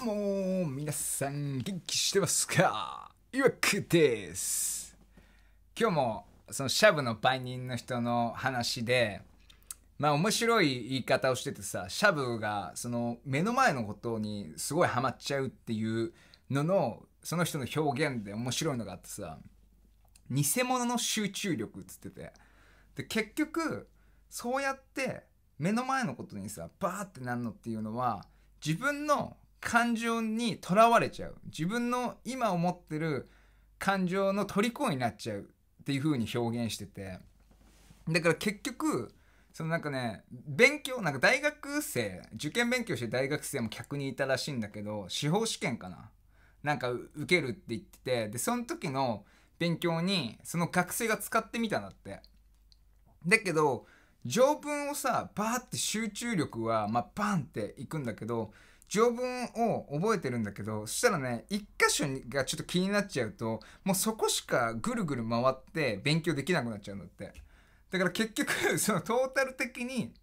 どうも皆さん元気してますかいわくです今日もそのシャブの売人の人の話でまあ面白い言い方をしててさシャブがその目の前のことにすごいハマっちゃうっていうののその人の表現で面白いのがあってさ偽物の集中力っつっててで結局そうやって目の前のことにさバーってなるのっていうのは自分の感情にとらわれちゃう自分の今思ってる感情の虜になっちゃうっていう風に表現しててだから結局そのなんかね勉強なんか大学生受験勉強して大学生も客にいたらしいんだけど司法試験かななんか受けるって言っててでその時の勉強にその学生が使ってみたんだってだけど条文をさバーって集中力はまあバンっていくんだけど条文を覚えてるんだけどそしたらね1箇所がちょっと気になっちゃうともうそこしかぐるぐる回って勉強できなくなっちゃうんだってだから結局 そのトータル的に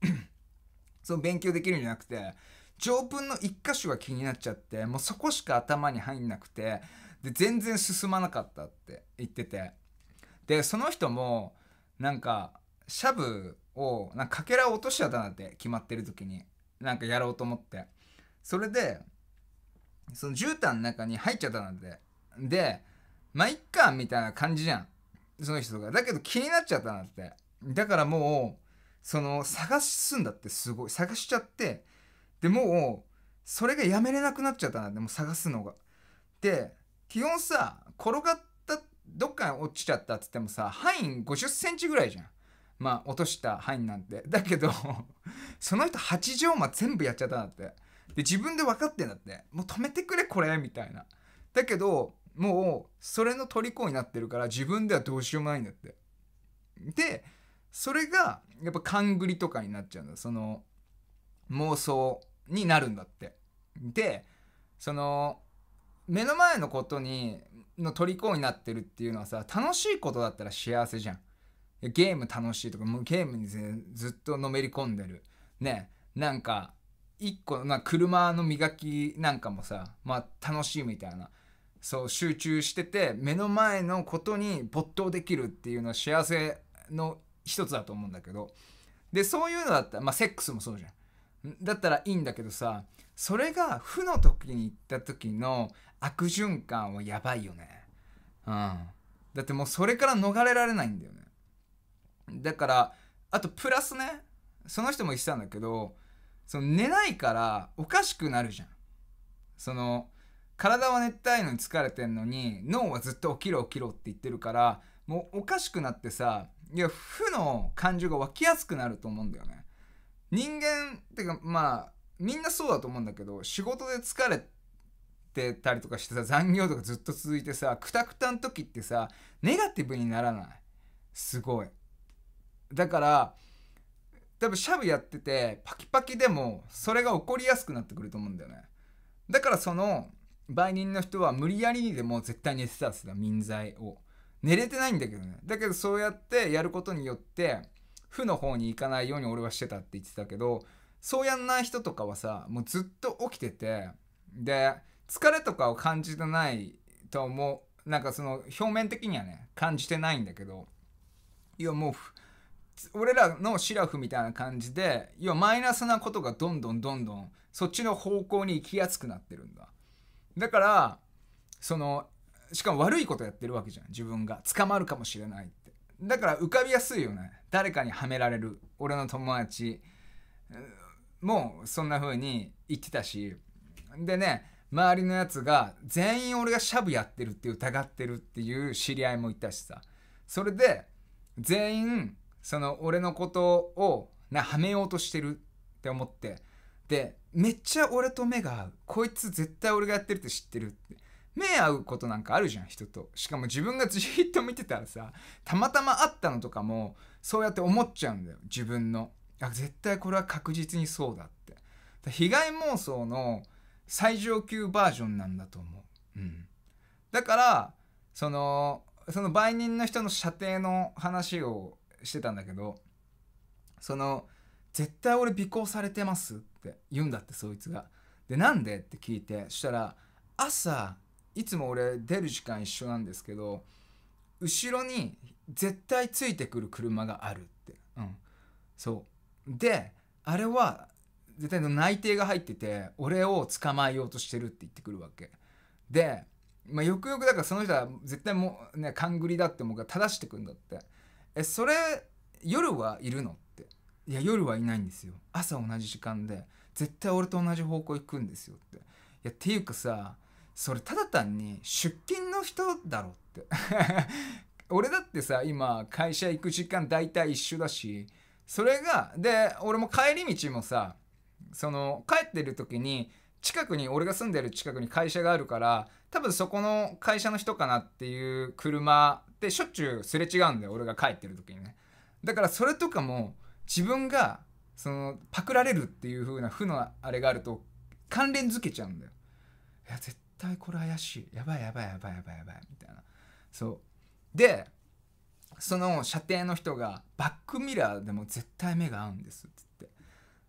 その勉強できるんじゃなくて条文の1箇所が気になっちゃってもうそこしか頭に入んなくてで全然進まなかったって言っててでその人もなんかシャブをなんかかけらを落としちゃったなって決まってる時になんかやろうと思ってそれでその絨毯の中に入っちゃったなんてでまあいっかみたいな感じじゃんその人がだけど気になっちゃったなんてだからもうその探すんだってすごい探しちゃってでもうそれがやめれなくなっちゃったなんてもう探すのがで基本さ転がったどっかに落ちちゃったっつってもさ範囲5 0センチぐらいじゃんまあ落とした範囲なんてだけどその人8畳間全部やっちゃったんってで自分で分かってんだってもう止めてくれこれみたいなだけどもうそれの虜になってるから自分ではどうしようもないんだってでそれがやっぱ勘繰りとかになっちゃうんだその妄想になるんだってでその目の前のことにの虜になってるっていうのはさ楽しいことだったら幸せじゃんゲーム楽しいとかもうゲームにずっとのめり込んでるねなんか一個の、車の磨きなんかもさ、まあ、楽しいみたいなそう集中してて目の前のことに没頭できるっていうのは幸せの一つだと思うんだけどでそういうのだったら、まあ、セックスもそうじゃん。だったらいいんだけどさそれが負の時に行った時の悪循環はやばいよね。うん、だってもうそれから逃れられないんだよね。だからあとプラスねその人も言ってたんだけどその寝ないからおかしくなるじゃんその体は熱帯のに疲れてんのに脳はずっと起きろ起きろって言ってるからもうおかしくなってさいや負の感情が湧きやすくなると思うんだよね人間ってかまあみんなそうだと思うんだけど仕事で疲れてたりとかしてさ残業とかずっと続いてさくたくたの時ってさネガティブにならないすごいだから多分シャブやっててパキパキでもそれが起こりやすくなってくると思うんだよねだからその売人の人は無理やりにでも絶対寝てたんですよ民剤を寝れてないんだけどねだけどそうやってやることによって負の方に行かないように俺はしてたって言ってたけどそうやんない人とかはさもうずっと起きててで疲れとかを感じてないと思うなんかその表面的にはね感じてないんだけどいやもう俺らのシラフみたいな感じで要はマイナスなことがどんどんどんどんそっちの方向に行きやすくなってるんだだからそのしかも悪いことやってるわけじゃん自分が捕まるかもしれないってだから浮かびやすいよね誰かにはめられる俺の友達もそんな風に言ってたしでね周りのやつが全員俺がシャブやってるって疑ってるっていう知り合いもいたしさそれで全員その俺のことをなはめようとしてるって思ってでめっちゃ俺と目が合うこいつ絶対俺がやってるって知ってるって目合うことなんかあるじゃん人としかも自分がじっと見てたらさたまたま会ったのとかもそうやって思っちゃうんだよ自分のあ絶対これは確実にそうだって被害妄想の最上級バージョンなんだと思う、うん、だからそのその売人の人の射程の話をしてたんだけどその絶対俺尾行されてますって言うんだってそいつがでなんでって聞いてそしたら朝いつも俺出る時間一緒なんですけど後ろに絶対ついてくる車があるってうんそうであれは絶対の内定が入ってて俺を捕まえようとしてるって言ってくるわけで、まあ、よくよくだからその人は絶対もうね勘繰りだって思うから正してくんだってえそれ夜はいるのっていや夜はいないんですよ朝同じ時間で絶対俺と同じ方向行くんですよっていやっていうかさそれただ単に出勤の人だろって 俺だってさ今会社行く時間大体一緒だしそれがで俺も帰り道もさその帰ってる時に近くに俺が住んでる近くに会社があるから多分そこの会社の人かなっていう車ってしょっちゅうすれ違うんだよ俺が帰ってる時にねだからそれとかも自分がそのパクられるっていう風な負のあれがあると関連づけちゃうんだよいや絶対これ怪しいやばいやばいやばいやばいやばいみたいなそうでその射程の人がバックミラーでも絶対目が合うんですっつって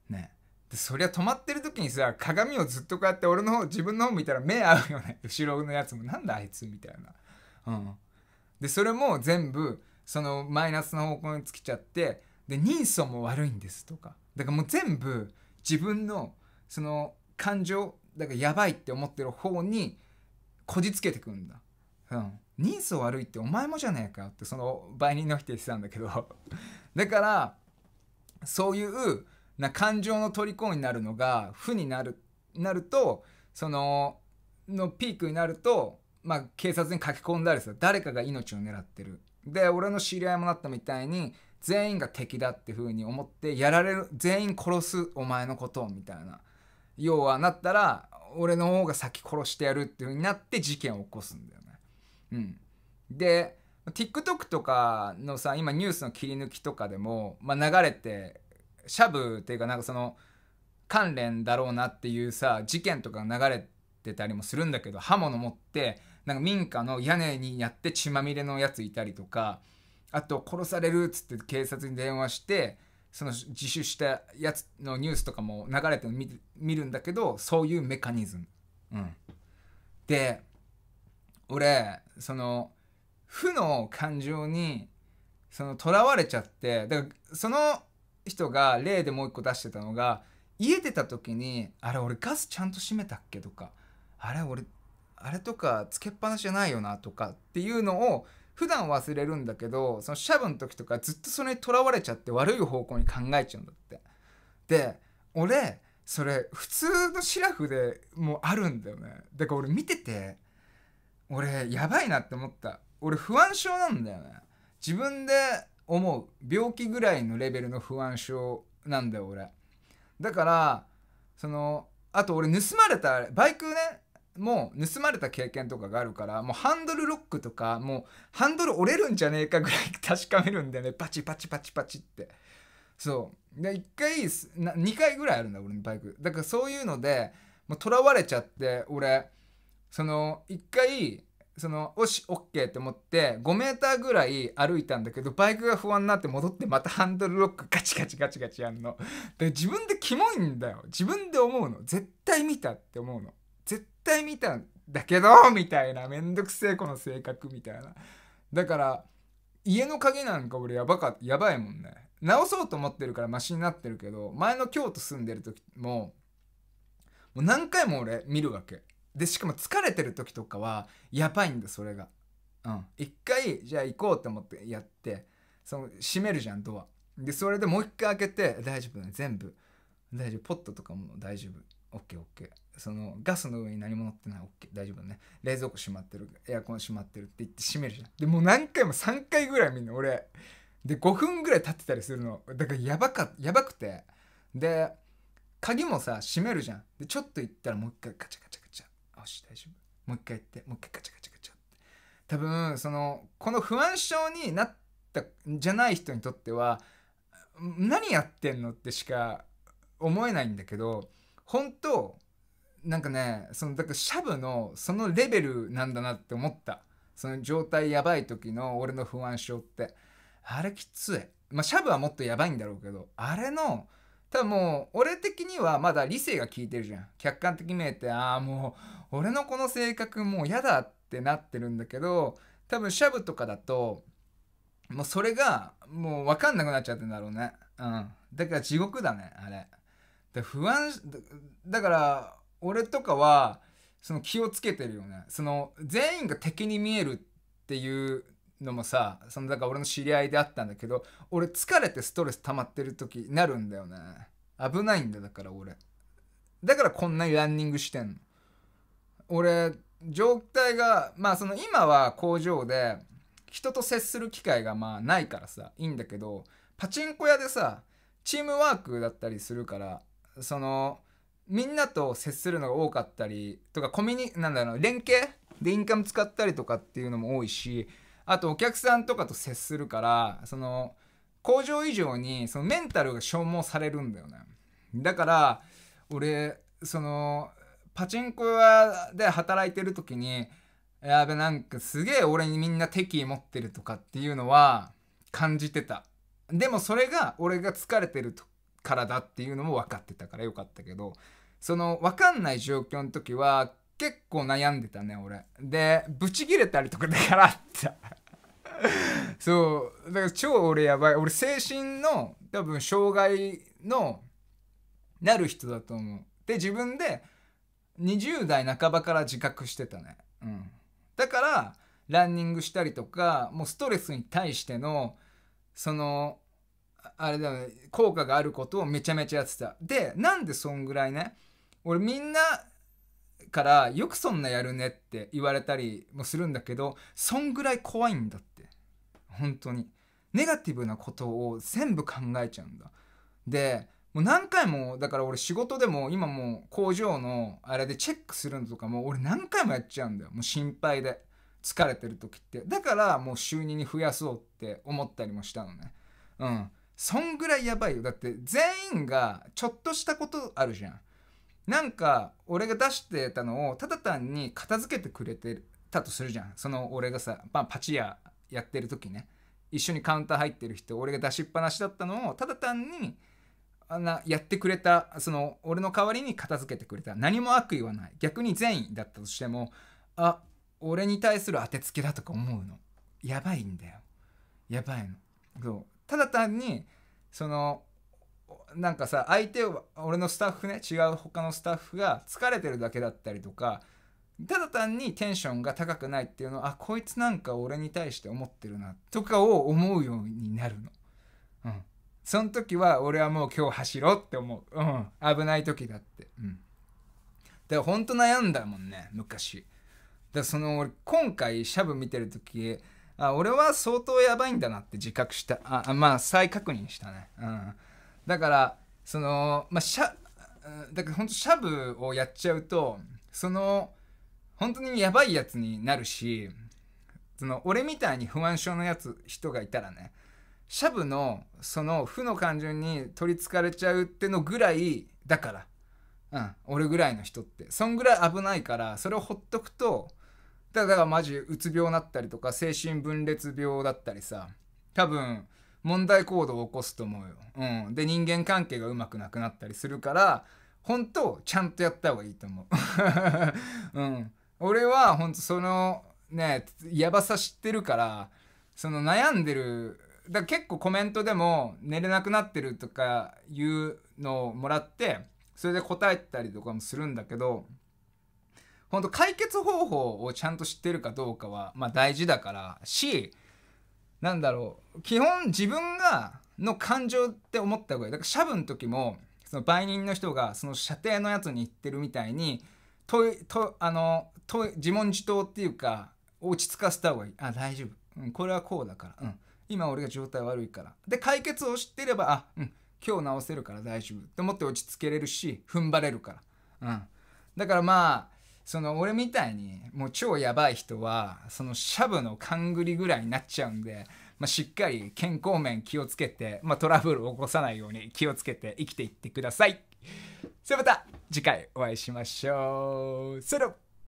ねでそりゃ止まってる時にさ鏡をずっとこうやって俺の方自分の方見たら目合うよね後ろのやつもなんだあいつみたいなうんでそれも全部そのマイナスの方向に尽きちゃってで人相も悪いんですとかだからもう全部自分のその感情だからやばいって思ってる方にこじつけてくんだ。うん、人相悪いってお前もじゃねえかってその売人の人言ってたんだけど だからそういうな感情の虜になるのが負になるなるとそののピークになるとまあ、警察に書き込んだりさ誰かが命を狙ってるで俺の知り合いもなったみたいに全員が敵だってふうに思ってやられる全員殺すお前のことみたいな要はなったら俺の方が先殺してやるっていう風になって事件を起こすんだよね。うん、で TikTok とかのさ今ニュースの切り抜きとかでも、まあ、流れてシャブっていうかなんかその関連だろうなっていうさ事件とか流れてたりもするんだけど刃物持ってなんか民家の屋根にやって血まみれのやついたりとかあと殺されるっつって警察に電話してその自首したやつのニュースとかも流れて見るんだけどそういうメカニズム。うん、で俺その負の感情にその囚われちゃってだからその人が例でもう一個出してたのが家出た時にあれ俺ガスちゃんと閉めたっけとかあれ俺あれとかつけっぱなしじゃないよなとかっていうのを普段忘れるんだけどそのシャブの時とかずっとそれにとらわれちゃって悪い方向に考えちゃうんだって。で俺それ普通のシラフでもうあるんだよねだから俺見てて俺やばいなって思った俺不安症なんだよね自分で思う病気ぐらいのレベルの不安症なんだよ俺だからそのあと俺盗まれたバイクねもう盗まれた経験とかがあるからもうハンドルロックとかもうハンドル折れるんじゃねえかぐらい 確かめるんだよねパチパチパチパチってそうで1回2回ぐらいあるんだ俺のバイクだからそういうのでもう囚われちゃって俺その1回そのおし OK って思って5 m ぐらい歩いたんだけどバイクが不安になって戻ってまたハンドルロックガチガチガチガチやんので自分でキモいんだよ自分で思うの絶対見たって思うの絶対見たんだけどみたいなめんどくせえこの性格みたいなだから家の鍵なんか俺やばかやばいもんね直そうと思ってるからマシになってるけど前の京都住んでる時ももう何回も俺見るわけでしかも疲れてる時とかはやばいんだそれがうん一回じゃあ行こうと思ってやってその閉めるじゃんドアでそれでもう一回開けて大丈夫だね全部大丈夫ポットとかも大丈夫 OKOK そのガスの上に何も乗ってない OK 大丈夫ね冷蔵庫閉まってるエアコン閉まってるって言って閉めるじゃんでもう何回も3回ぐらいみんな俺で5分ぐらい経ってたりするのだからやばかやばくてで鍵もさ閉めるじゃんでちょっと行ったらもう一回カチャカチャカチャよし大丈夫もう一回行ってもう一回カチャカチャカチャって多分そのこの不安症になったじゃない人にとっては何やってんのってしか思えないんだけど本当なんかねそのだからシャブのそのレベルなんだなって思ったその状態やばい時の俺の不安症ってあれきついまあシャブはもっとやばいんだろうけどあれの多分もう俺的にはまだ理性が効いてるじゃん客観的見えてああもう俺のこの性格もう嫌だってなってるんだけど多分シャブとかだともうそれがもう分かんなくなっちゃってんだろうねうんだから地獄だねあれ。だ不安だから俺とかはその気をつけてるよねその全員が敵に見えるっていうのもさそのだから俺の知り合いであったんだけど俺疲れてストレス溜まってる時なるんだよね危ないんだだから俺だからこんなにランニングしてんの俺状態がまあその今は工場で人と接する機会がまあないからさいいんだけどパチンコ屋でさチームワークだったりするからそのみんなと接するのが多かったりとかコミュニなんだろう連携でインカム使ったりとかっていうのも多いしあとお客さんとかと接するからその工場以上にそのメンタルが消耗されるんだよねだから俺そのパチンコ屋で働いてる時にやべなんかすげえ俺にみんな敵意持ってるとかっていうのは感じてたでもそれが俺が疲れてるからだっていうのも分かってたからよかったけどその分かんない状況の時は結構悩んでたね俺でブチギレたりとかだからった そうだから超俺やばい俺精神の多分障害のなる人だと思うで自分で20代半ばから自覚してたねうんだからランニングしたりとかもうストレスに対してのそのあれだね効果があることをめちゃめちゃやってたでなんでそんぐらいね俺みんなからよくそんなやるねって言われたりもするんだけどそんぐらい怖いんだって本当にネガティブなことを全部考えちゃうんだでもう何回もだから俺仕事でも今もう工場のあれでチェックするのとかも俺何回もやっちゃうんだよもう心配で疲れてる時ってだからもう収入に増やそうって思ったりもしたのねうんそんぐらいやばいよだって全員がちょっとしたことあるじゃんなんか俺が出してたのをただ単に片付けてくれてたとするじゃんその俺がさ、まあ、パチ屋やってる時ね一緒にカウンター入ってる人俺が出しっぱなしだったのをただ単にあなやってくれたその俺の代わりに片付けてくれた何も悪意はない逆に善意だったとしてもあ俺に対する当てつけだとか思うのやばいんだよやばいのそただ単にそのなんかさ相手を俺のスタッフね違う他のスタッフが疲れてるだけだったりとかただ単にテンションが高くないっていうのはあこいつなんか俺に対して思ってるなとかを思うようになるの。うん、その時は俺はもう今日走ろうって思う。うん、危ない時だって。うん、でほんと悩んだもんね昔。だその俺今回シャブ見てる時あ俺は相当やばいんだなって自覚したあまあ再確認したね、うん、だからそのまあしゃだから本当シャブをやっちゃうとその本当にやばいやつになるしその俺みたいに不安症のやつ人がいたらねシャブのその負の感情に取りつかれちゃうってのぐらいだから、うん、俺ぐらいの人ってそんぐらい危ないからそれをほっとくとだからマジうつ病になったりとか精神分裂病だったりさ多分問題行動を起こすと思うよ、うん、で人間関係がうまくなくなったりするから本当ちゃんとやった方がいいと思う、うん、俺は本当そのねやばさ知ってるからその悩んでるだ結構コメントでも寝れなくなってるとかいうのをもらってそれで答えたりとかもするんだけど本当解決方法をちゃんと知ってるかどうかは、まあ、大事だからしなんだろう基本自分がの感情って思った方がいいだからシャブの時もその売人の人がその射程のやつに言ってるみたいに問いとあの問い自問自答っていうか落ち着かせた方がいいあ大丈夫、うん、これはこうだから、うん、今俺が状態悪いからで解決を知ってればあうん今日直せるから大丈夫って思って落ち着けれるし踏ん張れるから、うん、だからまあその俺みたいにもう超やばい人はそのシャブの勘ぐりぐらいになっちゃうんで、まあ、しっかり健康面気をつけて、まあ、トラブルを起こさないように気をつけて生きていってください。それまた次回お会いしましょう。それ